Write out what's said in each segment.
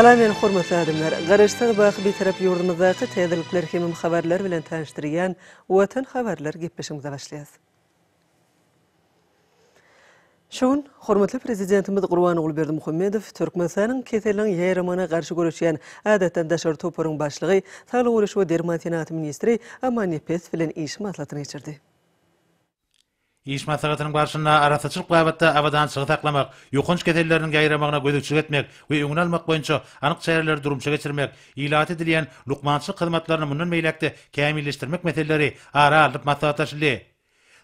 Salam ýa-ni hormatly adamlar, garaşdyk baýyk bir taraf ýurdumyzdaky täzeliklere hem habarlar bilen tanıştyrýan watan habarlar gepleşigimize başlaýas. Şun, hormatly prezidentimiz Gurban Ulberdi Muhammedow Türkmenistanyň keselin ýerimana garşy görüşýän adatdan daşary toparyň başlygy, taýlanýan we dermatologiýa ministri Amanipes bilen iş maslahatyny geçirdi. Iş masalatynyň başynda arasyçylyk gaýbatda awadan çygy taklamak, ýokunç gedelleriniň gaýramagyna gödük çygetmek we öňe almak boýunça anyk çäreler durmuş geçirmek, ilat edilen luqmançylyk hyzmatlaryny mundan meýläkde kämilleşdirmek meselelerini ara alyp masalatdaşly.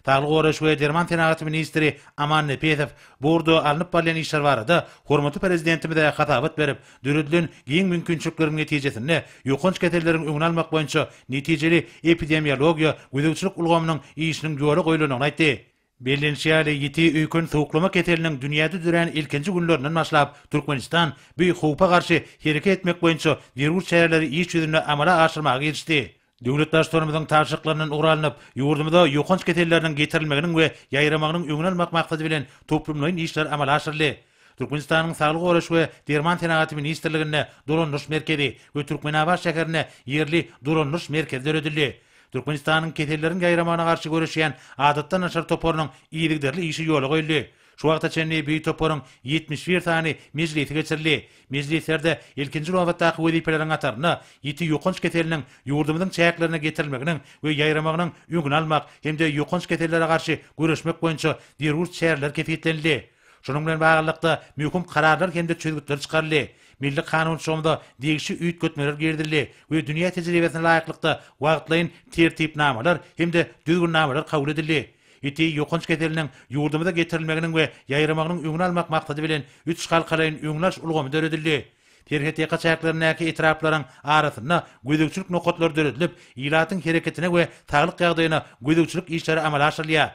Taglı gore şu Derman Tenagat Ministri Aman Nepetov Bordo alınıp barlayan işler var adı, hormatı prezidentimi de xatavit berip, dürüdlün giyin mümkünçüklerin neticesinde, yukunç ketelerin ünün almak boyunca neticeli epidemiologiya, gudukçuluk ulgomunun iyisinin yuvarı koyulun onaydı. Berlinşiyali yiti uykun tuklama ketelinin dünyada duran ilkinci günlörünün maslap Turkmenistan bir hupa karşı hereket etmek boyunca virus çayarları iyi çözününü amala aşırmağa girişti. Döwlet daşlarymyzyň taşyklarynyň uralynyp, ýurdumyzda ýokunç ketelleriniň getirilmeginiň we ýaýramagynyň öňlenmek maksady bilen toplumlaryň işleri amala aşyrly. Türkmenistanyň Saglyk goraşy we derman tenagaty ministrliginde Dolonnuş merkezi we Türkmenabaş şäherine ýerli Dolonnuş merkezi döredildi. Türkmenistanyň ketelleriniň ýaýramagyna garşy goraşýan adatdan aşar toporunyň iýerlikleri işi ýoly goýuldy. Şu wagtda çenni bi toporun 71 tani mejlisi geçirli. Mejlislerde ilkinji rowatda qowli pelerin atarna ýiti ýokunç ketelleriniň ýurdumynyň çäklerine getirilmeginiň we ýaýramagynyň ýüngün almak hemde ýokunç ketellere garşy güreşmek boýunça derwür çäherler kepitlendi. Şonuň bilen baglanykda möhüm kararlar hemde çözgütler çykarly. Milli kanun şomda degişi üýt kötmeler girdirli we dünýä tejribesine laýyklykda wagtlaýyn tertipnamalar hemde düzgün namalar kabul edildi. biti yoqunç kederinin yurdumda getirilmeginin we yayrymagynyň öňüne almak maksady bilen üç halkaryň öňnäş ulgamy döredildi. Perhete gaçaklaryň näki etraplaryň arasyna güýdükçülik nokatlary döredilip, ilatyň hereketine we taýlyk ýagdaýyna güýdükçülik işleri amala aşyrylýar.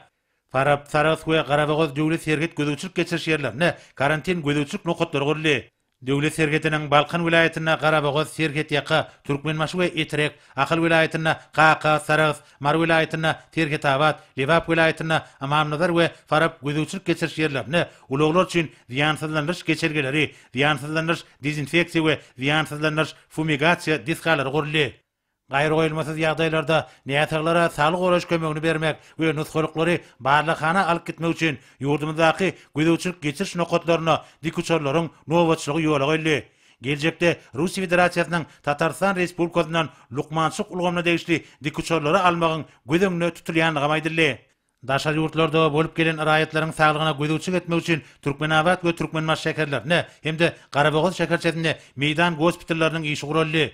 Parap tarat we garawagoz döwlet hereket güýdükçülik geçirýärler. Näki karantin güýdükçülik nokatlary görüldi. Döwlet serketiniň Balkan vilayatyna Garabagoz serket ýaqa Türkmenmaşy we Etrek, Aqal vilayatyna Qaqa Sarag, Mar vilayatyna Terketabat, Livap vilayatyna Amamnazar we Farab gözüçlük geçirş ýerlerini uluglar üçin diýansyzlanyş geçirgeleri, diýansyzlanyş dezinfeksiýa we diýansyzlanyş fumigasiýa diskalar gurly. Gayr goýulmasyz ýagdaýlarda näýetlere salyk goýuş kömegini bermek we nutkhulukly barlyk hana alyp gitmek üçin ýurdumyzdaky güýdüçilik geçiriş nokatlaryna dikuçarlaryň nowatçylygy ýola gelýär. Geljekde Russiý Federasiýasynyň Tatarstan Respublikasynyň Lukmançyk ulgamyna degişli dikuçarlary almagyň güýdüňne tutulýan gamaýdyrly. Daşa yurtlarda bolup gelen araýatlaryň saglygyna güýdüçilik etmek üçin Türkmenabat we Türkmenmaş şäkerlerini hem-de Garabagoz şäkerçetini meýdan gospitallarynyň işgörelli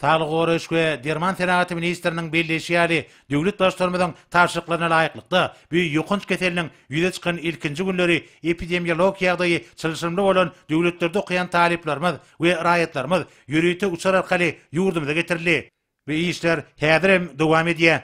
Sağlık Oğruş ve Derman Senatı Ministerinin belleşi yali devlet başlarımızın tavşıklarına layıklıktı. Bir yukunç keselinin yüze çıkan ilkinci günleri epidemiolog yağdayı çalışımlı olan devletlerde okuyan taliplarımız ve rayetlarımız yürüyüte uçar arkali yurdumuza getirli. Ve işler hedirem devam ediyye.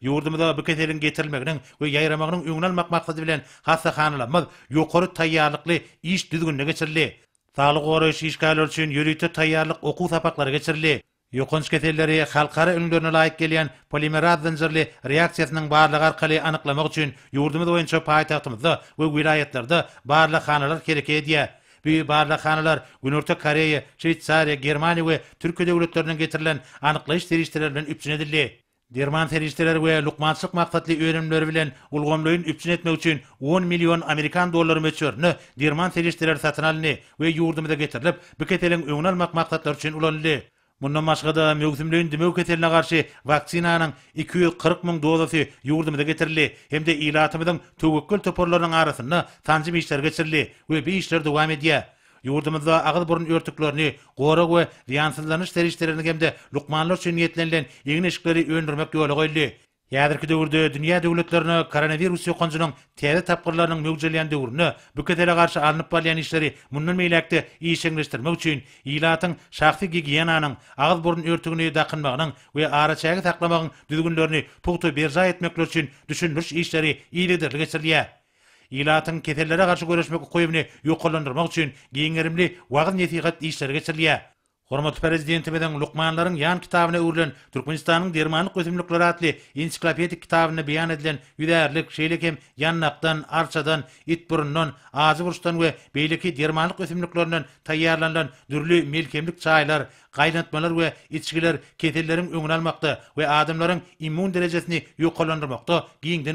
Yurdumuza bu keselin getirilmeğinin ve yayramağının ünlanmak maksadı bilen hasta khanılamız yukarı tayyarlıklı iş düzgününe geçirli. Sağlık Oğruş işgal olsun yürüyüte tayyarlık oku sapakları geçirli. Yukunç keteleri halkara ünlülerine layık geliyen polimerat zincirli reaksiyatının bağırlığı arkali aniqlamaq için yurdumuz oyuncu payitahtımızda ve vilayetlerde bağırlı khanalar kereke ediyye. Bu bağırlı khanalar Günorta Koreya, Şeritsariya, Germaniya ve Türk devletlerinin getirilen anıklayış terişterilerinin üpçün edildi. Derman terişteler və lukmansık maksatlı öğrenimler bilen ulgomluyun üpçün etmek için 10 milyon Amerikan doları meçörünü derman terişteler satın alini ve yurdumuzda getirilip bu ketelin öğün almak maksatlar Bundan başga da mögsümlüğün demek etelne garşy vaksinanyň 240 mung dozasy ýurdumda getirildi hem de ilatymyň töwükkül töporlarynyň arasyna tanjym işler geçirildi we bu işler dowam edýär. burun örtüklerini goraq we riyansyzlanyş terişlerini hem de lukmanlar üçin ýetlenilen ýygnyşykly öndürmek ýoluna Ýa-da döwürde dünýä döwletlerini koronavirus ýokançynyň täze tapgyrlarynyň möwjudlygyny döwürini, bu kädere garşy alnyp barýan işleri mundan meýlekde ýeşeňleşdirmek üçin ýylatyň şahsy gigiýenanyň agyz burun örtügini daqynmagynyň we ara çägi saklamagynyň düzgünlerini pukty berja etmek üçin düşünmüş işleri ýylydyr geçirliýä. Ýylatyň keterlere garşy göreşmek ukybyny ýokalandyrmak üçin giňerimli wagt netiýet işleri geçirliýä. Hormat prezidenti beden yan kitabına örülen Türkmenistan'ın dermanlık özümlükleri atli ensiklopedik kitabına beyan edilen yüderlik şeylekem yannaktan, arçadan, itburundan, ağzı burçtan ve beyliki dermanlık özümlüklerinden tayyarlanan dürlü melkemlik çaylar, kaynatmalar ve içkiler ketellerin öngün almakta ve adamların immun derecesini yok kolandırmakta giyinden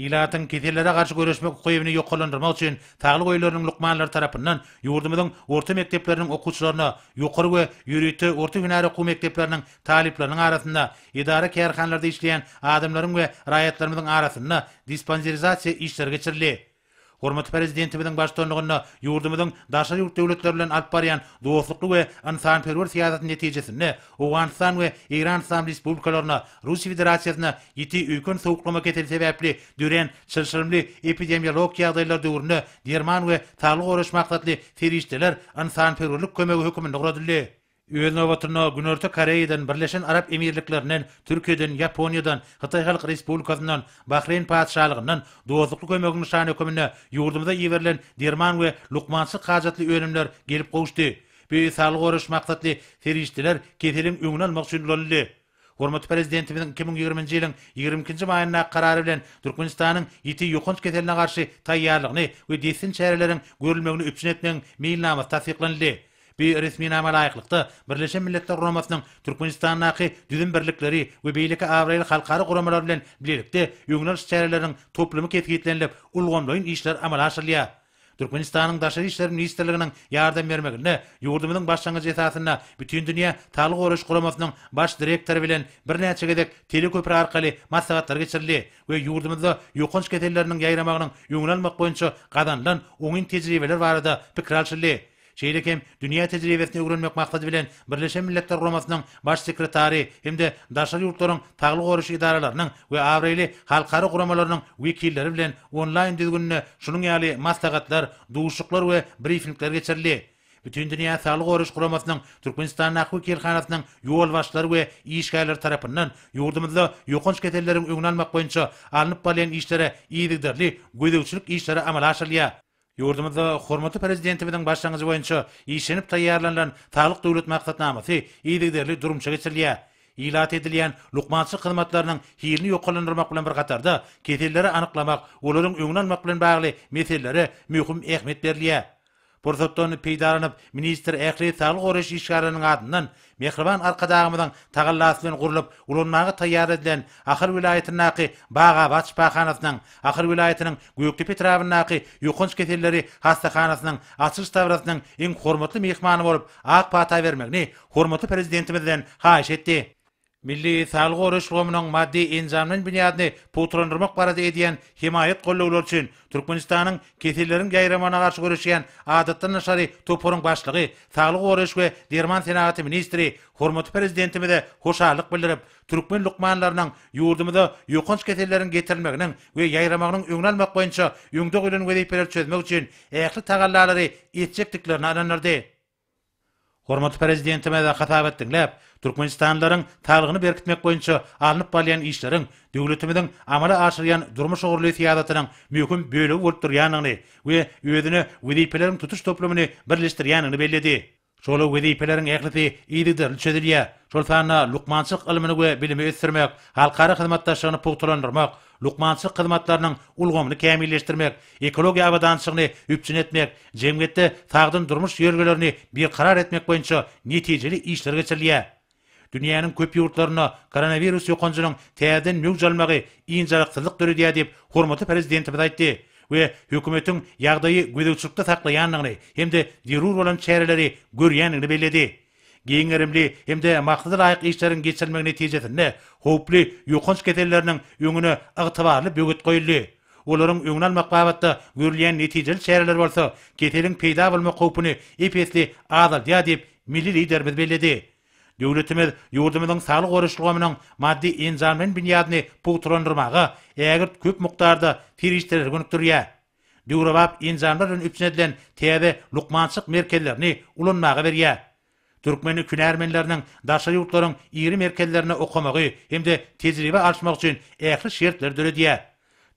Ýylatyň kitellere garşy göreşmek ukyýyny ýokalandyrmak üçin taýlyk öýlerini lukmanlar tarapyndan ýurdumyň orta mekdeplerini okuwçylaryna ýokary we ýürüýti orta hünäri okuw mekdeplerini taýliplerini arasynda idara käýerhanlarda işleýän adamlaryň we raýatlarymyň arasynda dispanserizasiýa işleri geçirilýär. Hormat prezidentimiziň başdanlygyna ýurdumyzyň daşary ýurt döwletleri bilen alyp barýan dostlukly we insanperwer siýasatyny netijesinde Owanstan we Iran Sam Respublikalaryna Russiýa Federasiýasyna ýeti ýökün sowuklama getirip sebäpli düren çyrşyrmly epidemiologik ýagdaýlar döwrüne German we taýlyk oruş maksatly ferişdeler insanperwerlik kömegi hökümini Ýöne wagtyna Günorta Koreýadan Birleşen Arab Emirlikleriniň, Türkiýeden, Ýaponiýadan, Hytaý Halk Respublikasynyň, Bahreýn Padşahlygynyň dowlatly kömegini şahany ökümini ýurdumda iýerlen derman we lukmansy hajatly önümler gelip goýuşdy. Bu salyk goruş maksatly ferişdiler keterim öňüne almak üçin bolundy. Hormatly prezidentimiziň 2020-nji ýylyň 22-nji maýyna karary bilen Türkmenistanyň ýeti ýokunç keterine garşy taýýarlygyny we desin çäreleriniň görülmegini üçin etmegini Bir resmi nama layıklıkta Birleşen Milletler Kuramasının Türkmenistan'ın akı düzen birlikleri ve beylikli avrayılı halkarı kuramalar bilen bilirlikte yunglar işçerilerin toplumu ketkiyetlenilip ulgonloyun işler amalaşırlıya. Türkmenistan'ın daşarı işler ministerliğinin yardım vermekine yurdumunun başlangı cesasına bütün dünya talı oruç kuramasının baş direktörü bilen bir neye çekedek telekopra arkali masavatlar geçirli ve yurdumunda yukonç keterlerinin yayramağının yunglanmak boyunca kazanılan onun tecrübeler var pikralçirli. Şeýleki dünýä tejribesini öwrenmek maksady bilen Birleşen Milletler Guramasynyň baş sekretary hem de daşary ýurtlaryň taglyk goruş idaralarynyň we awreli halkary guramalarynyň wekilleri bilen onlaýn düzgünne şunuň ýaly maslahatlar, duşuşyklar we brifingler geçirildi. Bütün dünýä taglyk goruş guramasynyň Türkmenistan Nahwy Kirhanatynyň ýol başlary we işgärler tarapyndan ýurdumyzda ýokunç ketelleriň öňünden almak boýunça alınıp barýan işlere ýetdirli, güýdüçlik işlere amala Yurdumuzda hormatly prezidenti bilen başlangyjy boýunça işlenip taýýarlanan taýlyk döwlet maksatnamasy iýdigderli durumça geçirilýä. Ilat edilýän lukmatçy hyzmatlarynyň hiýilini ýokalandyrmak bilen bir gatarda kesellere anyklamak, olaryň öňünden maklan bagly meselelere möhüm ähmiýet berilýär. Bursotdonu peydaranıp, minister Ehli Sağlı Qoruş işgarının adından, Mekriban arkadağımıdan tağallasının qurulup, ulanmağı tayyar edilen Akhir vilayetinin aqi Bağa Vatşpahanasının, Akhir vilayetinin Güyükli Petravinin aqi Yukunç Keselleri Hastahanasının, Açış Tavrasının en hormatlı mekmanı olup, Ağpata vermekini hormatlı prezidentimizden haiş etdi. Milli Sağlyk Goruşgomynyň maddi enjamyny binadyny putrundyrmak barada edýän himayat gollawlar üçin Türkmenistanyň kesellerini gaýramana garşy goruşýan adatly şary toporuň başlygy Sağlyk Goruş we Derman Senatyny ministri Hormat Prezidentimize hoşallyk bildirip Türkmen luqmanlarynyň ýurdumyny ýokunç kesellerini getirmegini we gaýramagynyň öňlenmek boýunça ýöngde gülen gelip berýär çözmek üçin ähli tagallalary etjekdiklerini Hormatly prezidentime de hatap etdiňläp, Türkmenistanlaryň taýlygyny berkitmek boýunça alınıp barýan işleriň döwletimiň amala aşyrýan durmuş ogurlygy ýadatynyň möhüm bölegi bolup durýanyny we ýöne wezipelerini tutuş toplamyny birleşdirýänini Şolu gedi pelerin ehlisi iýdi Şol sahna luqmançyk ilmini we bilimi ösdürmek, halkara hyzmatdaşlygyny pogtulandyrmak, luqmançyk hyzmatlarynyň ulgamyny kämilleşdirmek, ekologiýa we daňsygyny etmek, jemgyýetde tagdyn durmuş ýörgelerini bir karar etmek boýunça netijeli işler geçirilýär. Dünyanyň köp ýurtlaryna koronawirus ýokançylygynyň täzeden möjüzlmegi iňjalyk sylyk döredi diýip hormatly aýtdy. we hökümetin ýagdaýy gödükçülükde saklaýanlygyny hemde zerur bolan çäreleri görýänligini belledi. Geňerimli hemde maksady laýyk işleriň geçirilmegi netijesinde howpli ýokunç keterleriniň öňüne ygtybarly bögüt goýuldy. Olaryň öňüne almak babatda görülýän netijeli çäreler bolsa, keteliň peýda bolma howpuny epesli azal diýip milli liderimiz belledi. Döwletimiz ýurdumyzyň sağlyk goraşlygynyň maddi enjamyň binýadyny puturandyrmagy, ýa köp mukdarda firişdirer gönükdirýä. Döwrewap enjamlaryň üçnedilen täze lukmançyk merkezlerini ulanmagy berýä. Türkmen künärmenleriniň daşa ýurtlaryň iri merkezlerini okamagy hem-de tejribe alşmak üçin ähli şertler döredýär.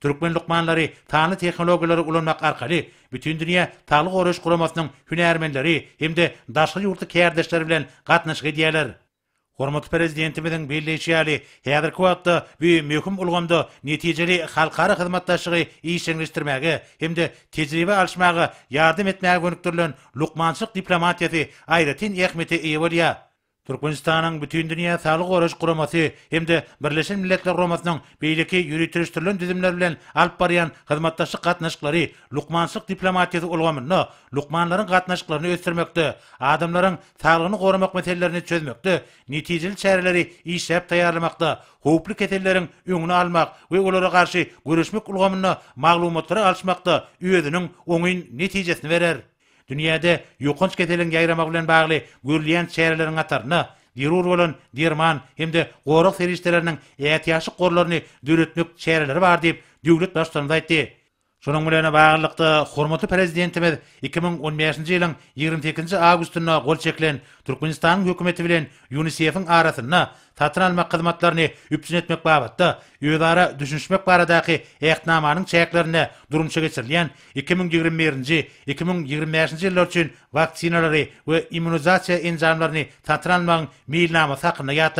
Türkmen lukmanları tanı teknologiyaları ulanmak arkali, bütün dünya talı koruş kuramasının hünermenleri hem de daşlı yurtlu kardeşler bilen katnaşı gidiyeler. Hormat prezidentimizin birleşi yali, heyadır kuatlı bir mühküm ulgumdu neticeli halkarı hizmetlaşıgı işinleştirmegi hem de tecrübe alışmağı yardım etmeyi gönüktürlün lukmançılık diplomatiyeti ayretin ekmeti eyvaliyya. Turkmenistanyň bütün dünýä saglyk goraş guramasy hemde Birleşen Milletler Guramasynyň beýleki ýürütiriş türlen düzümler bilen alyp barýan hyzmatdaşlyk gatnaşyklary lukmanlyk diplomatiýasy ulgamyny, lukmanlaryň gatnaşyklaryny ösdürmekde, adamlaryň saglygyny goramak meselelerini çözmekde, netijeli çäreleri işläp taýarlamakda, howpli ketelleriň öňüni almak we olara garşy gürüşmek ulgamyny maglumatlary alyşmakda ýöredining öňün netijesini berer. dünýäde ýokunç gelen gaýramak bilen bagly görülýän çäreleriň atarna Dirur bolan Dirman hemde gorak feristelerinin ehtiyaşı korlarını dürütmük çeyreleri bar deyip dürüt baştanda aytti. Şonuň bilen hormatly prezidentimiz 2015-nji ýylyň 22-nji awgustyna gol çekilen Türkmenistanyň hökümeti bilen UNICEF-iň arasyna tatranma hyzmatlaryny üpsin etmek babatda ýöwara düşünşmek baradaky ehtnamanyň çäklerini durumça geçirilen 2021-nji 2025-nji ýyllar üçin vaksinalary we immunizasiýa enzymlaryny tatranmaň milnamy saklanýar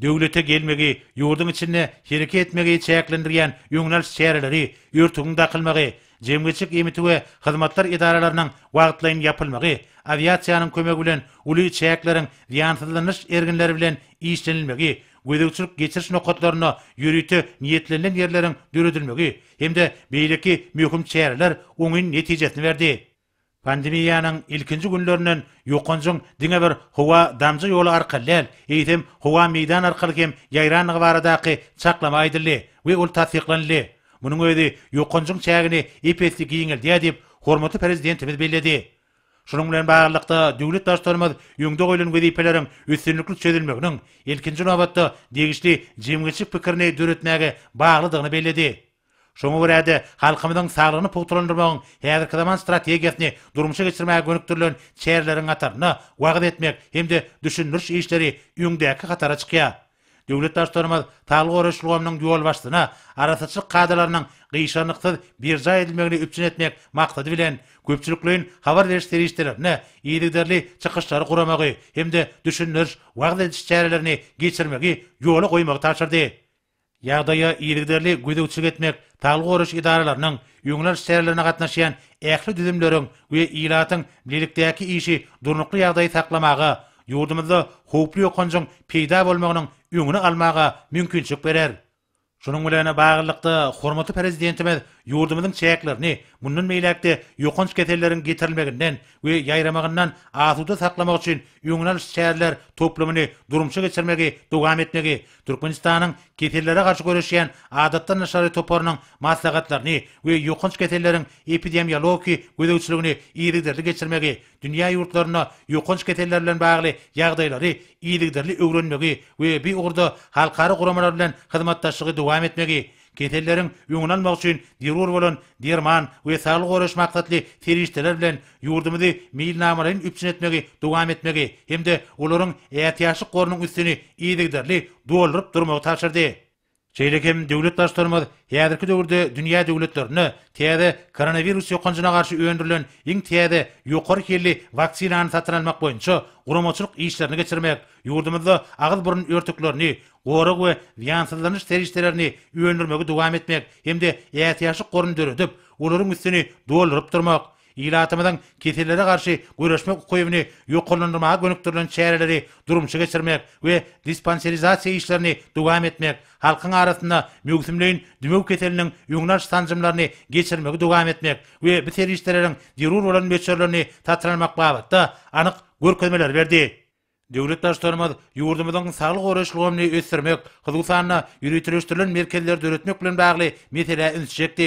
Döwlete gelmegi, ýurdun içinde hereket etmegi çäklendirýän ýöňler şäherleri, ýurtuny daqylmagy, jemgeçik emiti we hyzmatlar edaralarynyň wagtlaýyn ýapylmagy, awiatsiýanyň kömegi bilen uly çäklärin ýanyndylanyş ergenleri bilen işlenilmegi, gödäwçilik geçiriş nokatlaryna ýürüti niýetlenilen ýerleriň döredilmegi hemde beýleki möhüm şäherler oňun netijesini berdi. Pandemiýanyň ilkinji günlerinden ýokanjyň diňe bir howa damjy ýoly arkaly lel, howa meýdan arkaly hem ýaýran gwaradaky çaklama aýdyldy we ol täsiklenli. Munyň öýdi ýokanjyň çägini epetli giýingil diýdi diýip hormatly prezidentimiz belledi. Şunun bilen bagylykda döwlet daşdarmaz ýöngde goýulan wezipeleriň üstünlikli çözülmegiň ilkinji nobatda degişli jemgeçlik pikirine döretmäge baglydygyny belledi. Şoňa görä de halkymyň saglygyny pogtulandyrmagyň häzirki zaman strategiýasyny durmuşa geçirmäge gönükdirilen çäreleriň gatarna wagt etmek hem de düşünmürş işleri ýüngdäki gatara çykýar. Döwlet taşdyrma taýlyk öreşligiň ýol başlygyna arasyçy kadrlarynyň gyýşanlyksyz bir ýa edilmegini üçin etmek maksady bilen köpçülikliň habar berişleri işlerini ýerlerde çykyşlary guramagy hem de düşünmürş wagt edilmegi çäreleriniň geçirmegi ýoly goýmagy taýdyrdy. Ýagdaýa ýerlerde güýdüçilik etmek, taýlyk goruş idaralarynyň ýöňler şäherlerine gatnaşýan ähli düzümlerin we ýylatyň birlikdäki işi durnukly ýagdaýy saklamagy, ýurdumyzda howply ýokanjyň peýda bolmagynyň ýöňüni almagy mümkinçilik berer. Şonuň bilen bagylykda hormatly prezidentimiz ýurdumyzyň çäklerini Munnun meýilekde ýokunç ketelleriň getirilmeginden we ýaýramagyndan aýtdy saklamak üçin ýuňlar şäherler toplumyny durumça geçirmegi, dogam etmegi, Türkmenistanyň ketellere garşy görüşýän adatdan näşary toparynyň maslahatlaryny we ýokunç ketelleriň epidemiologiýa gözegçiligini ýerlerde geçirmegi, dünýä ýurtlaryna ýokunç ketellere bilen bagly ýagdaýlary ýerlerde öwrenmegi we bir ugurda halkary guramalar bilen hyzmatdaşlygy dogam etmegi Keselelerini öňden almak üçin biror bolan derman we saglyk goruş maksatly firisler bilen ýurdumyzy milnama bilen üpjün etmegi, dogram etmegi, emde olaryň häýaty ýaşaýyş gorunyň üstüne iýdilikler bilen doldurup durmagy taýşyrdy. Şeýleki hem döwlet taýşdırmady, egerki dünýä döwletleri täze koronawirus ýokançyna garşy öndürilen iň täze ýokurkyli waksinany satyn almak boýunça guramaçylyk işlerini geçirmek, Ýurdumyzy agyly burun örtüklerini, Gorag we viansızlanış terişterlerini üyönürmegi duvam etmek, hem de eyatiyaşı korun dörüdüp, onların üstünü doldurup durmak, ilatımadan kesirlere karşı görüşmek koyuvini yokonlandırmağa gönüktürlen çeyreleri durumşı geçirmek ve dispanserizasiya işlerini etmek, halkın arasında mögüsümleyin dümev keselinin yunlar sancımlarını geçirmek, duvam etmek ve bir terişterlerin olan meçerlerini tatranmak Döwlet daşlarymyz ýurdumyzyň saglyk goraşlygyny ösdürmek, Hyzgusanyna ýürütüleşdirilen merkezler döretmek bilen bagly metere ünsçekdi.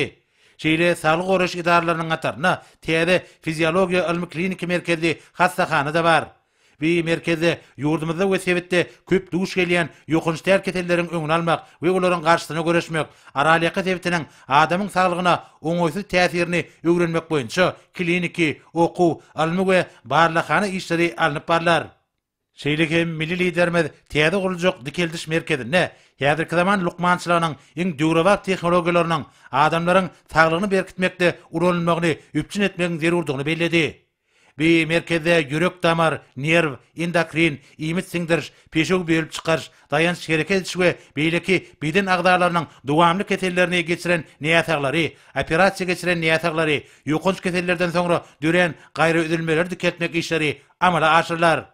Şeýle saglyk goraş idaralarynyň gatarına täze fiziologiýa ilmi kliniki merkezli hassahany da bar. Bi merkezde ýurdumyzda we sebitde köp duş gelýän ýokunç terketellerin öňüne almak we olaryň garşysyna göreşmek, aralyka sebitiniň adamyň saglygyna oňoýsuz täsirini öwrenmek boýunça kliniki okuw, ilmi we barlaxany işleri alnyp barlar. Şeýleki milli liderimiz täze guruljak dikeldiş merkezi nä? Häzir kizaman luqmançylaryň iň döwrewat tehnologiýalarynyň adamlaryň taglygyny berkitmekde urulmagyny üpçin etmegiň zerurdygyny bellädi. Bi merkezde ýürek damar, nerv, endokrin, iňmit sindir, peşek bölüp çykarýan daýan şerekä düşüwe beýleki beden agdarlarynyň dowamly ketellerini geçiren niýetlerleri, operasiýa geçiren niýetlerleri, ýokunç ketellerden soňra düren gaýry üzülmeler diketmek işleri amala aşyrlar.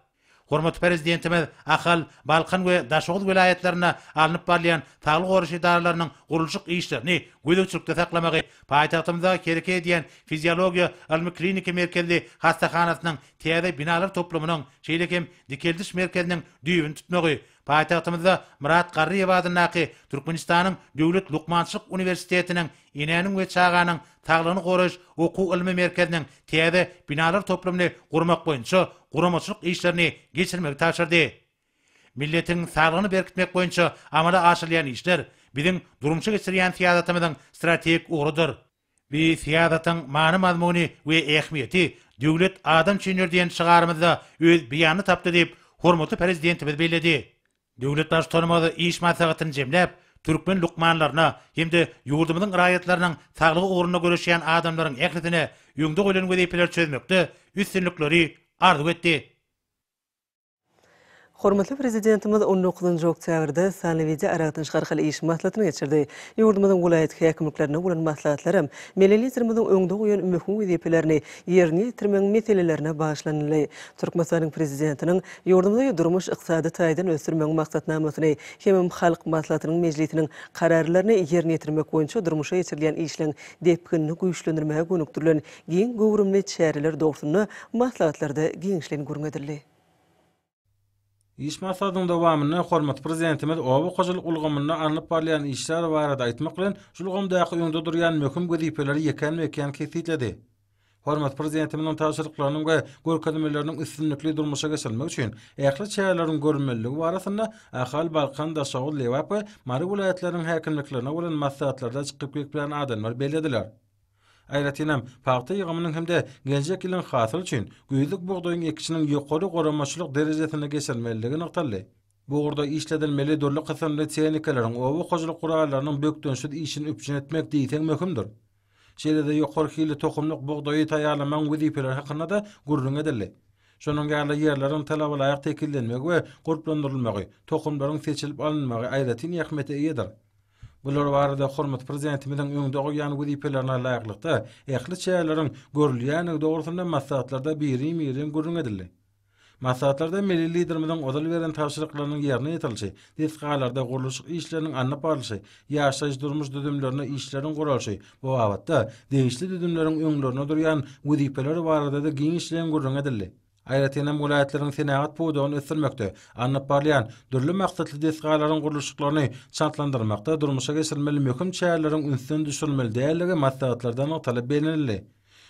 Hormat prezidentime ahal Balkan we Daşgul vilayetlerine alınıp barlayan taýly goruş idaralarynyň gurulşyk işlerini güýdürçükde saklamagy, paýtagymda kereke diýen fiziologiýa almy klinika merkezli hastahanasynyň täze binalar toplumynyň şeýlekem dikeldiş merkeziniň düýün tutmagy, paýtagymda Murat Garriýew adynaky Türkmenistanyň döwlet luqmançylyk uniwersitetiniň ineniň we çağanyň taýlyny goruş okuw ilmi merkeziniň täze binalar toplumyny gurmak boýunça quramaçlyk işlerini geçirmek täşirdi. Milletin sağlygyny berkitmek boýunça amala aşylýan işler biziň durumça geçirýän siýasatymyzyň strategik ugrudyr. Bu siýasatyň maany mazmuny we ähmiýeti döwlet adam çenleri diýen çygarymyzda öz biýany tapdy diýip hormaty prezidentimiz beýledi. Döwlet baş tormady iş maýsagatyny jemläp türkmen lukmanlaryna hemde de ýurdumyň raýatlarynyň taglygy ugruny görüşýän adamlaryň ählidine ýöngde goýulan we diýipler çözmekde üstünlikleri arzu etti. Hormatly prezidentimiz 19-njy oktýabrda Sanewide aragatyn şaharly iş maslahatyny geçirdi. Ýurdumyzyň welaýat häkimliklerine bolan maslahatlarym, milli lideriň öňde goýan möhüm wezipelerini ýerine ýetirmäň meselelerine başlanyly. Türkmenistanyň prezidentiniň ýurdumyzda durmuş ykdysady taýdan ösürmek maksatnamasyny hem halk maslahatynyň mejlisiniň kararlaryny ýerine ýetirmek boýunça durmuşa ýetirilen işleriň depkinni güýçlendirmäge gönükdirilen giň gowrumly çäreler dogrusyny maslahatlarda giňişlen görmedirli. Iş masadyň dowamyny hormat prezidentimiz Owa Gozul ulgamyny anyp barlayan işler barada aýtmak bilen şu ulgamdaky ýöňde durýan möhüm gözipeleri ýeken we ýeken kesitledi. Hormat prezidentimiň taýsyrlyklarynyň we görkezmeleriniň üstünlikli durmuşa geçilmek üçin ähli çäýerleriň görmeliligi barasynda ähal balkan da Şawul Lewapy Mary welaýatlarynyň häkimliklerine bolan maslahatlarda çykyp gelip bilen adamlar belediler. Aýratynam, paýta ýygymynyň hem-de geljek ýylyň hasyl üçin güýlük buğdaýyň ekişiniň ýokary goramaçlyk derejesine geçilmeliligi nagtaly. Bu urda işledilmeli durlu kısımlı tiyanikalarin ovu kocalı kurallarının bök dönsüd işin üpçün etmek diyiten mökümdür. Şeyde de yokor hili tokumluk buğdayı tayarlaman vizipiler hakkında da gurrun edilli. Şonun gerli yerlerin talavala ayak tekillenmek ve gurplandırılmak, tokumların seçilip alınmak ayretin yakmeti iyidir. Gülür var da hormat prezidentimizin öňünde oýan güdi pelerine laýyklykda ähli çäýlerin görülýän dogrusyna maslahatlarda birimirim gurulmadyly. Maslahatlarda milli liderimizin ozal beren täsirliklerini ýerine ýetirilse, desgalarda gurulýan işleriniň anna parlysy, ýaşaýyş durmuş düzümlerini bu wagtda değişli düzümleriniň öňlerine durýan güdi barada da Aýratynam ulaýatlaryň senaat buduny ösürmekde, anyp barlaýan dürli maksatly desgalaryň guruluşlaryny çatlandyrmakda durmuşa geçirmeli möhüm çäherleriň ünsüni düşürmeli däldigi maslahatlardan talap belinildi.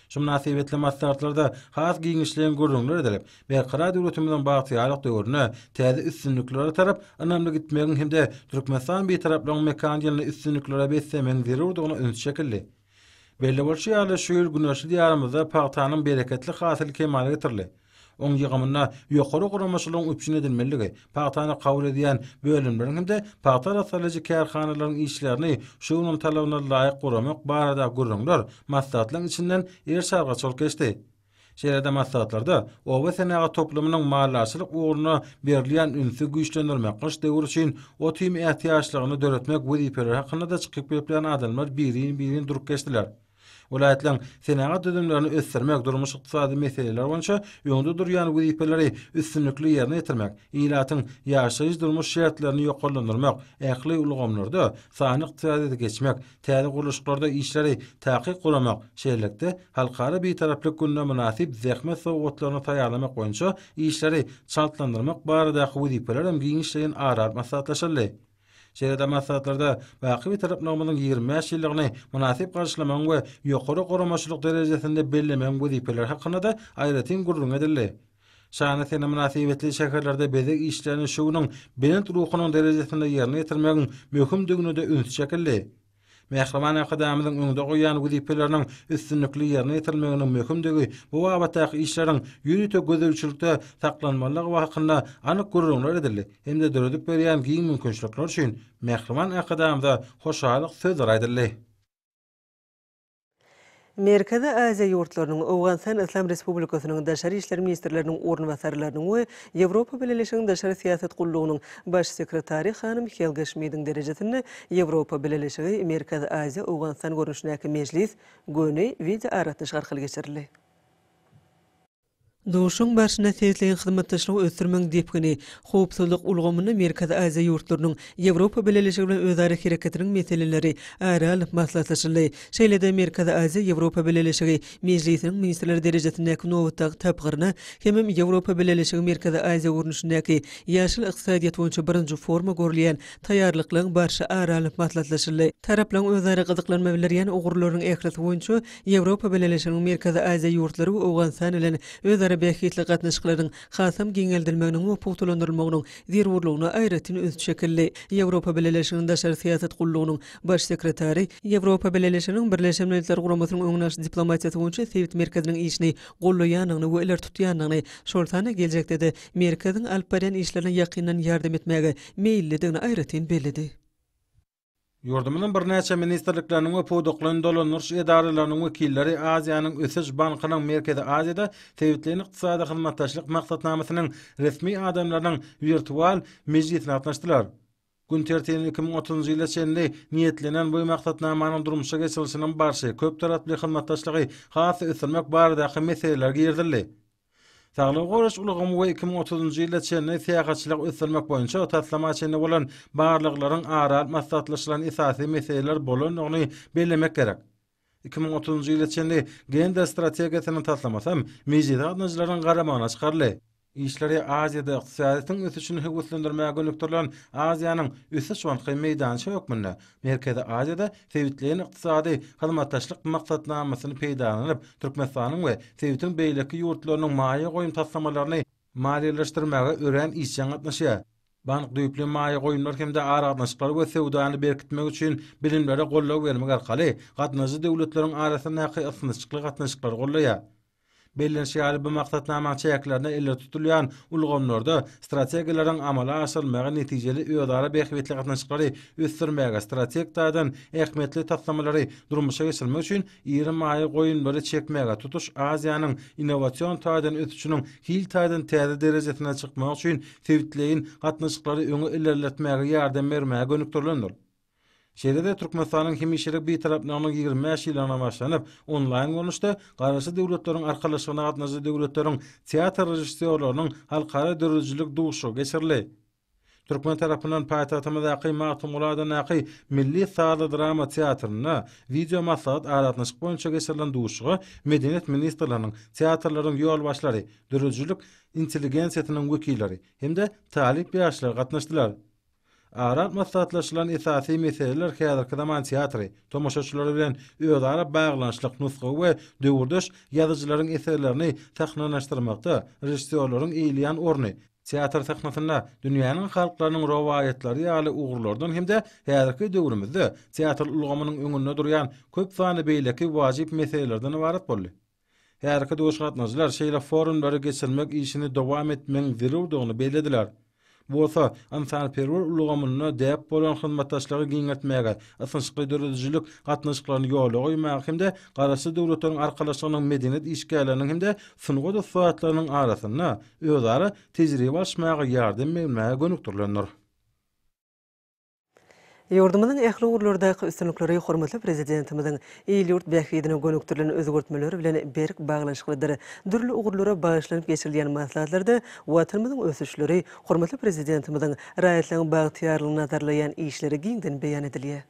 Şu münasibetli maslahatlarda has giňişleň gurulmaly edilip, berkara döwletimiziň bagty ýaryk döwrüne täze üstünliklere tarap anamly gitmegiň hemde Türkmenistan bir taraplaryň mekanizmini üstünliklere beslemeň zerurdygyny ünsi şekilli. Belli bolşy ýaly şu ýyl günüşi diýarymyzda paxtanyň bereketli hasyl kemale getirildi. oň ýygamyna ýokary guramaşlygyň üpçin edilmeligi. Paýtany kabul edýän bölümlerin hem-de paýtara salyjy kärhanalaryň işlerini şuwun layiq laýyk guramak barada gurrunlar maslahatlaryň içinden ýer şarga çolkeşdi. Şeýlede maslahatlarda owa sanaga toplumynyň maallaşlyk ugruna berilýän ünsi güýçlendirmek gaş döwür üçin o tüýme ehtiýaçlygyny döretmek we ýerler hakynda da çykyp berilýän adamlar birin-birin durup geçdiler. Olaýatlar senaga düzümlerini ösdürmek durmuş iqtisady meseleler bolsa, ýöňde durýan güýpeleri üstünlikli ýerine ýetirmek, ýylatyň ýaşaýyş durmuş şertlerini ýokullandyrmak, ähli ulgamlarda sany iqtisady geçmek, täze guruluşlarda işleri täkiq gulamak, şeýlekde halkara bir taraply gündä munasip zähmet sowgatlaryny taýarlamak goýunça işleri çaltlandyrmak barada güýpeler hem giňişleýän ara-ara Şeýle-de maslahatlarda baýaky wetirip namalyň 20 ýyllygyny munasyp garşylamak we ýokary goramaçlyk derejesinde bellemek bu diýipler hakynda da aýratyn gurrun edildi. Şahana sene munasyýetli şäherlerde bezek işlerini şuwunyň bilen ruhunyň derejesinde ýerine ýetirmegiň möhüm dögnüde ünsi şekilli. Mehrman Akademiň öňünde goýan wezipeleriniň üstünlikli ýerine ýetirmegini möhümdigi bu wagtda işleriň ýöne-töwe gözüçlükde taklanmalyk hakynda anyk gurulmalar edildi. Hemde döredip berýän giň mümkinçilikler üçin Mehrman Akademiň hoşalyk hoşgörlük söz Merikada Aziya ýurtlarynyň Awganistan Islam Respublikasynyň daşary işler ministrleriniň ornu we täsirlerini we Ýewropa bilenleşigiň daşary syasat gollunyň baş sekretary Xan Mikhel Gashmidin derejesindäki Ýewropa bilenleşigi we Merikada Aziya Awganistan görnüşinäki mejlis gönüýli wideo arattyşar kılgysyrlı. Doşun başına sesleyen hizmetçiler ötürmeng depkini, hoopsuzluk ulgomuny merkezde Aziya yurtlarynyň Ýewropa bilelişigi bilen özara hereketiniň meseleleri aýral maslahatlaşyldy. Şeýlede merkezde Aziya Ýewropa bilelişigi meclisiniň ministrler derejesinde ýa-da tag tapgyrny, hem Ýewropa bilelişigi merkezde Aziya gurunşundaky ýaşyl ykdysadyýat boýunça birinji forma görilýän taýýarlyklaryň barşy aýral maslahatlaşyldy. Taraplaryň özara gyzyklanma bilen ýa-da ugrularyň ekrasy boýunça Ýewropa bilelişigi merkezde Aziya ýurtlary we Awganistan özara bekhitli qatnashqlarin xasam gengeldilmagnin o puhtulandirilmagnin zirvurluogna ayretin üzçekilli. Evropa Belelashinin dashar siyasat qullunun baş sekretari, Ýewropa Belelashinin Birlashamnayitlar Milletler oonash diplomatiyat diplomatiýasy boýunça merkezinin merkeziniň gullu yanin gullu yanin gullu yanin gullu yanin gullu yanin gullu yanin gullu yanin aýratyn bellidi. Yurdumunun bir näçe ministrliklerinin we dolu dolanyş edarlarynyň wekilleri Aziýanyň Ösüş Bankynyň Merkezi Aziýada Tewitlenik Iqtisadi Hyzmatdaşlyk Maksatnamasynyň resmi adamlarynyň virtual mejlisine atnaşdylar. Gün tertibini 2030-njy çenli niýetlenen bu maksatnamanyň durmuşa geçilişiniň barşy köp taraply hyzmatdaşlygy has ösülmek barada hem meseleler Sağlam goraş ulugum we 2030-njy ýylda çenli täýagatçylyk ösdürmek boýunça tatlama çenli bolan baýlyklaryň ara maslahatlaşylan esasy meseleler bolan ony bellemek gerek. 2030-njy ýylda çenli gender strategiýasyny tatlamasam, mejizat nazarlaryň garamana çykarly. Işleri Aziyada iqtisadiyyatın üsüşün hüquslendirmə gönüktürlən Aziyanın üsüş van xey meydan çöyük münnə. Merkədə Aziyada sevitləyin iqtisadi xalmataşlıq məqsatna məsini peydalanıb Türkməsanın we sevitin beyləki yurtlərinin maya qoyum taslamalarını maliyyələşdirməqə öyrən işcən atmaşı. Banq düyüplü maya qoyumlar ara aradnaşıqlar və sevdanı berkitmək üçün bilimlərə qollə qollə qollə qollə qollə qollə Belli şeýle bu maksatlama çäklerini elle tutulýan ulgamlarda strategiýalaryň amala aşyrmagy netijeli ýöwdara behwetli gatnaşyklary ösdürmäge strategiýadan ähmiýetli tapsamalary durmuşa geçirmek üçin 20 maýy goýun bir çekmäge tutuş Aziýanyň innowasion taýdan ötüşüniň hil taýdan täze derejesine çykmak üçin sewitleýin gatnaşyklary öňe ilerletmäge ýardam bermäge gönükdirilendir. Şeýlede Türkmenistanyň hemişeri bir tarapyna onuň 25 ýylyna başlanyp, onlaýn gönüşde garaşy döwletleriň arkalaşygyna gatnaşan döwletleriň teatr rejissýorlarynyň halkara döwletçilik duşu geçirli. Türkmen tarapından payitahatımız Aqi Mahtu Muladan Aqi Milli Sağlı Drama Teatrına video masalat aratnaşyk boyunca geçirilen duuşuğa Medeniýet Ministrliginiň teatrların yol başları, dürülcülük, inteligensiyatının vekilleri, hem de talip Arat masatlaşılan isasi meseleler hedarka zaman teatri, tomoşaçları bilen öz ara bağlanışlık nusku ve dövürdüş yazıcıların eserlerini teknanaştırmakta rejistiyorların iyiliyen orni. Teatr teknasında dünyanın halklarının rovayetleri yali uğurlardan hem de hedarka dövrümüzde teatr ulgamının önünde köp sani meselelerden varat bolli. Hedarka dövüş katnazlar şeyle forumları geçirmek işini devam etmen Bolsa, insan perwer ulugamyna dep bolan hyzmatdaşlary giňetmäge, ýa-da döredijilik gatnaşyklaryny ýolga goýmak hemde garaşy döwletleriň arkalaşygynyň medeniýet işgäleriniň hemde synagdy sowatlarynyň arasyna özleri tejribe almak ýa-da meňmäge Yurdumyň ähli urlardaky üstünlikleri hormatly prezidentimiziň ýyly ýurt bäxidini gönükdirilen özgörtmeleri bilen berik baglanyşyklary durly ugrulara baýlanyp geçirilýän maslahatlarda watanymyzyň ösüşleri hormatly prezidentimiziň raýatlaryň bagtyýarlygyna tarlaýan işleri giňden beýan edilýär.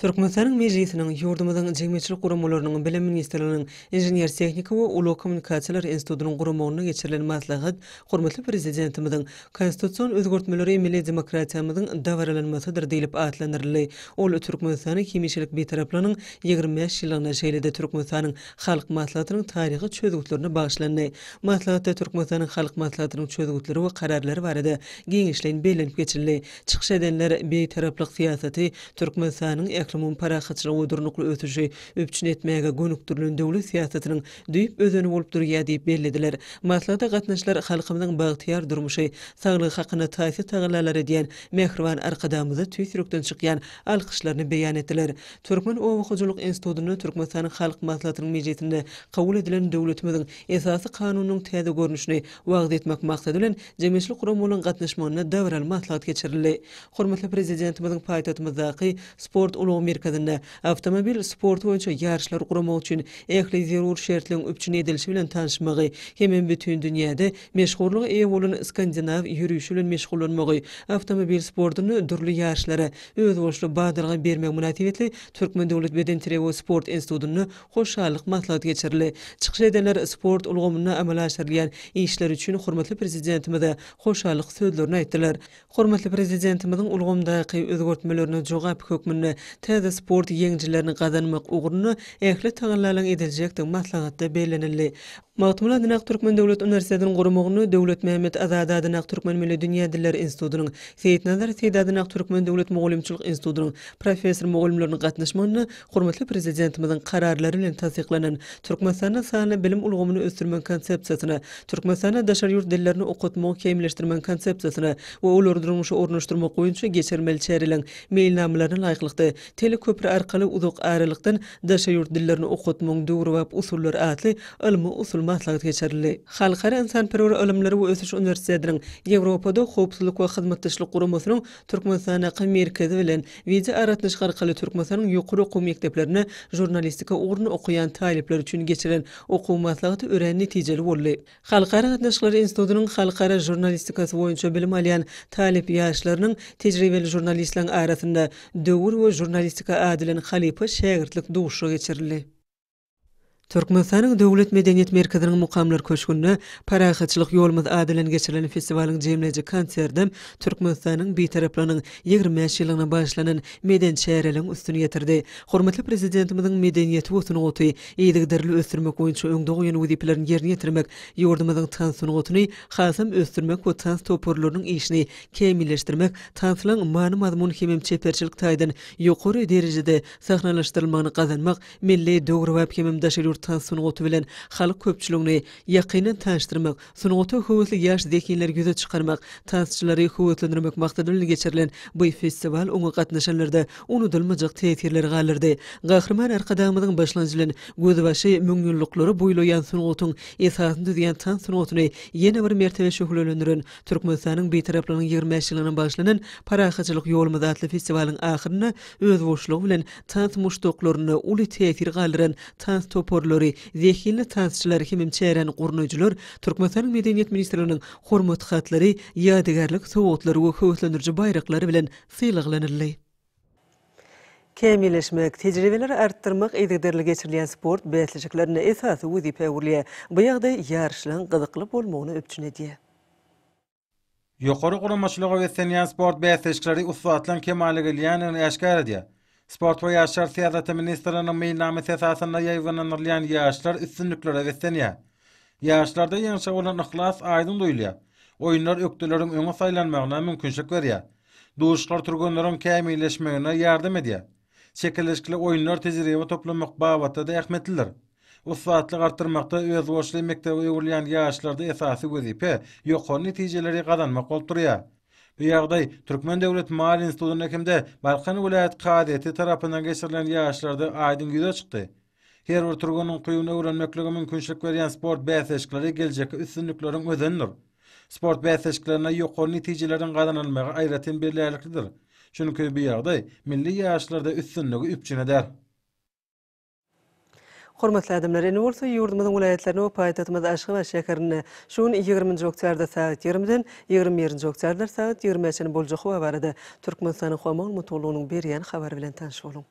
Türkmenistan Meclisiniň ýurdumyzyň jemgyýetçilik guramalarynyň bilim ministrliginiň Injener Tehnika we Ulu Kommunikasiýalar Institutynyň guramalaryna geçirilen maslahat, hormatly prezidentimiziň konstitusion özgertmeleri milli demokratiýamyzyň dowralanmasy üçin derdilip aýtlanýarly. Ol Türkmenistan kimişlik beýtaraplanyň 25 ýyllygyna şeýlede Türkmenistanyň halk maslahatynyň taryhy çözgütlerini başlandy. Maslahatda Türkmenistanyň halk maslahatynyň çözgütleri we kararlary barada giňişlen bilen geçirildi. Çykşa edenler beýtaraplyk siýasaty Türkmenistanyň eklumun para xatra udurnuklu ötüşi öpçün etmäge gönüktürlün döwlet siyasatynyň düýüp özüni bolup durýa diýip berlediler. Maslahatda gatnaşlar halkymyň bagtyýar durmuşy, saglyk hakyny taýsy taýlalary diýen mehriban arkadamyzy tüýsürükden çykýan alqyşlaryny beýan etdiler. Türkmen owu hyjulyk institutyny Türkmenistanyň halk maslahatynyň mejlisinde kabul edilen döwletimiziň esasy kanunyň täze görnüşini wagt etmek maksady bilen jemgyýetçilik guramalaryň gatnaşmagyna dowral maslahat geçirildi. Hormatly prezidentimiziň paýtatymyzda sport ul Yevropa merkezinde avtomobil sporty boýunça ýarşlar guramak üçin ähli zerur şertleriň üçin edilşi bilen tanışmagy hem bütün dünýäde meşhurlyg ýa bolan Skandinav ýürüşi bilen meşgullanmagy avtomobil sportyny dürli ýarşlara öz boşly badyrga bermek munatiwetli Türkmen döwlet beden trewo sport institutyny hoşallyk maslahat geçirli çykyş edenler sport ulgamyny amalaşdyrylan işler üçin hormatly prezidentimize hoşallyk sözlerini aýtdylar hormatly prezidentimiziň ulgamdaky özgörtmelerini jogap hökmünü tezi sport yengcilerini kazanmak uğrunu ehli tağınlarla edilecek de maslahatta Mahtumla Dinaq Türkmen Devlet Üniversitetinin gurumuğunu Devlet Mehmet Azada Dinaq Türkmen Milli Dünya Diller İnstitutunun, Seyit Nazar Seyda Dinaq Türkmen Devlet Moğulimçilik İnstitutunun, Profesör Moğulimlerinin katnaşmanını, Hürmetli Prezidentimizin kararlarıyla tasdiklenen, Türkmen Sana Bilim Ulgumunu Östürmen Konsepsiyasına, Türkmen Sana Daşar Yurt Dillerini Okutma Kemileştirmen Konsepsiyasına ve Olur Durmuşu Ornuşturma Koyunçu Geçermel Çerilen Meyil Namlarına Layıklıktı, Teleköpür Arkalı Uzuk Ağrılıktan Daşar Yurt Dillerini Usullar Atli, Ilmi Usul maglumatlar geçerli. Halkara insan perver ölümleri ve ösüş üniversitelerinin Evropada hopsuluk ve hizmetlişlik kurumusunun Türkmenistan'a kı merkezi bilen vize aratnış karkalı Türkmenistan'ın yukuru kum yekteplerine jurnalistika uğrunu okuyan talipler için geçirilen okumatlar da öğren neticeli vorli. Halkara atnışları institutunun halkara jurnalistikası boyunca bilim alayan talip yaşlarının tecrübeli jurnalistlerin arasında dövür ve jurnalistika adilen halipa şehirtlik duşu geçirilir. Turkmenistanyň döwlet medeniýet merkeziniň mukamlar köşgünde paraýhatçylyk ýolmaz adalyn geçirilen festivalyň jemlejik konserdi Turkmenistanyň bir taraplanyň 20 ýyllygyna başlanan meden şäherleriň üstüne ýetirdi. Hormatly prezidentimiziň medeniýet wutuny goty, ýygdyrly ösdürmek üçin öňde goýan wüdiplerini ýerine ýetirmek, ýurdumyzyň tansyny gotyny, hasam ösdürmek we tans toporlarynyň işini kämilleşdirmek, tanslyň maany mazmun hemem çeperçilik taýdan ýokary derejede sahnalaşdyrylmagyny gazanmak, milli döwrüp hemem daşary tan sunotu bilen xalq köpçülüğünü yaqynyn tanıştırmak, sunotu hüwetli yaş dekinler güze çıkarmak, tanıştırları hüwetlendirmek maqsadyla geçirilen bu festival oňa gatnaşanlarda onu dilmijiq teýterler galyrdy. Gahrman arkadamyň başlanjylyn gözi başy müňnülükleri boýlayan sunotun esasyny düzeýän tan sunotuny ýene bir mertebe şöhlelendirin. Türkmenistanyň bir taraplaryň 20 ýyllaryndan başlanan paraxyçylyk ýolmuda atly festivalyň ahyryny öz boşluğu bilen tan mustuklaryny uly teýter galyrdy. Tan topor aktorlary, zehinli tanysçylary hem çäreni gurnujylar, Türkmenistan Medeniýet Ministrliginiň hormat hatlary, ýadygarlyk sowgatlary we köwüklendirji bayraklary bilen syýlaglanyrly. Kämilleşmek, tejribeler artdyrmak edigderli geçirilen sport beýleşikleriniň esasy we diýip bu ýagda ýarışlan gyzykly bolmagyny öpçüne diýe. Ýokary gurulmaçylyga we senior sport beýleşikleri ussatlan kämalligi ýa-ni aşkara diýe. Sport we yaşlar siyasatı ministrinin meýnamy sesasyna ýaýgynan urlyan ýaşlar üstünlikleri wetenia. Ýaşlarda ýangça bolan ihlas aýdyn duýulýar. Oýunlar ökdeleriň öňe saýlanmagyna mümkinçilik berýär. Duýuşlar turgunlaryň kämilleşmegine ýardam edýär. Çekilişli oýunlar tejribe toplamak babatda da ähmetlidir. Bu sahatly artyrmakda öz wagtly mekdebi ýurlyan ýaşlarda esasy gözüp ýokary netijeleri gazanmak bolup Bu yagdaý Türkmen döwlet maliýe institutuna hemde Balkan welaýat gazety tarapyndan geçirilen ýaşlarda aýdyň ýüze çykdy. Her bir turgunyň kuyuny öwrenmekligi mümkinçilik berýän sport bäsleşikleri geljek üstünlikleriň özündür. Sport bäsleşiklerine ýokary netijelerden gazanylmagy aýratyn birlikdir. Çünki bu yagdaý milli ýaşlarda üstünligi üpçünedir. Hormatly adamlar, ýene bolsa ýurdumyzyň welaýatlaryna we paýtagymyz aşgy we şäherini şuň 20-nji oktýabrda saat 20-den 21-nji oktýabrda saat 20-çäni boljak we barada Türkmenistanyň howa maglumatlarynyň berýän habar bilen tanyş boluň.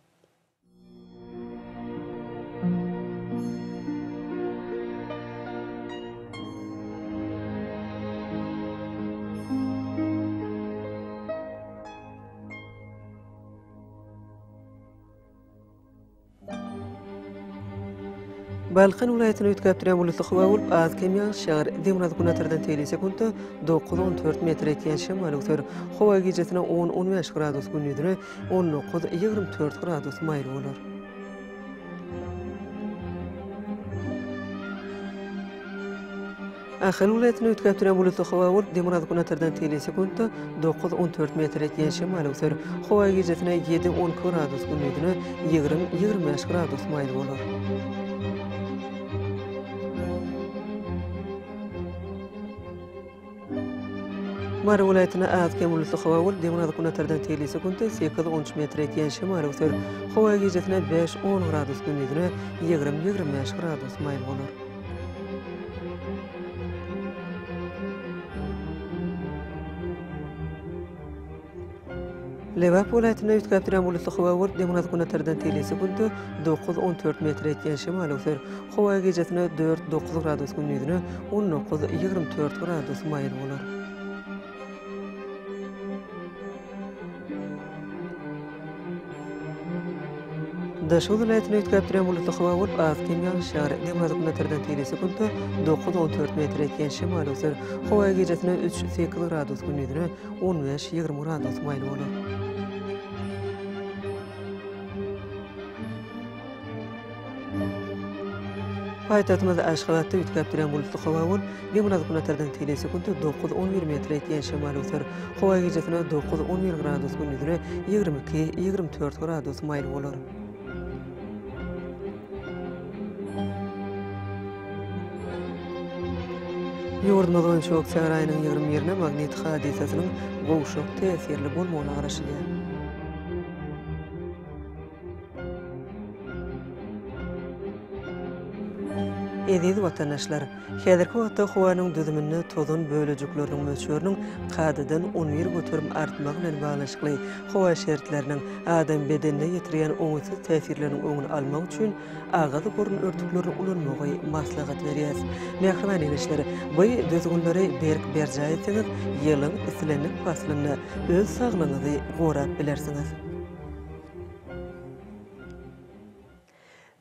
Balkan ulayatını ütkaptıran bulutlu xoğa olup, az kemiyan şağır, demurad günatardan teyli sekundu, 9-14 metre etiyen şemal uxtur. Xoğa gecesine 10-15 gradus gün yudunu, 24 gradus mayru olur. Ahal ulayatını ütkaptıran bulutlu xoğa olup, demurad günatardan teyli sekundu, 9-14 metre etiyen şemal uxtur. Xoğa gecesine 7-10 gradus gün 20-25 gradus mayru Mara ulaytyna aad kem ulusu xowa ul demona da kuna tardan teli 13 sekiz onç metre ekiyan şi mare 5-10 gradus gündidina 20-25 gradus mail olur. Lewap ulaytyna yut kaptiram ulusu xowa ul demona terden kuna tardan 9-14 metr ekiyan şi mare Howa xowa 4-9 gradus gündidina 19-24 gradus mail bolar. Daşı vilayetine ütkaptıran bulutlu hava olup az şahar yağışar. Demirazı kuna tırdan tiyresi kundu 9-14 metre etken şimal usur. Hava gecesine 3-8 radus günüdüne 15-20 radus mayın olu. Paytatımız aşkavatta ütkaptıran bulutlu hava olup Demirazı kuna tırdan tiyresi kundu 9-11 metre etken şimal usur. Hava gecesine 9-11 radus 22-24 radus mayın olu. Yurdmazan çok sarayının yarım yerine magnet hadisesinin boğuşuk tesirli bulmağına araşıdı. Edeiz vatanaşlar, xeadarka vatta xoanun düzümünnü tozun bölücüklörnün möçörnün qadadın unuir götürm artmaq bilen balaşqlai howa şerhtlərnin adam bedenine yitriyan unuiz təsirlərnin unuiz almaq üçün ağazı qorun örtüklörnün ulu ulu ulu ulu ulu ulu ulu ulu ulu ulu ulu ulu öz ulu ulu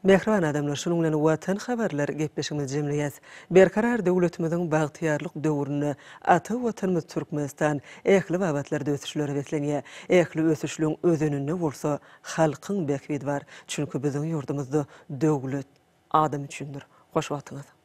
Mehriban adamlar, şununla vatan xabarlar gepleşimiz jemliyat. Berkarar döwletimiziň bagtyarlyk döwrüni ata vatanymyz Türkmenistan ehli babatlarda ötüşlere beslenýe. Ehli ötüşlüň özünini bolsa halkyň bekwidi bar, çünki biziň ýurdumyzda döwlet adam üçindir. Hoş wagtyňyz.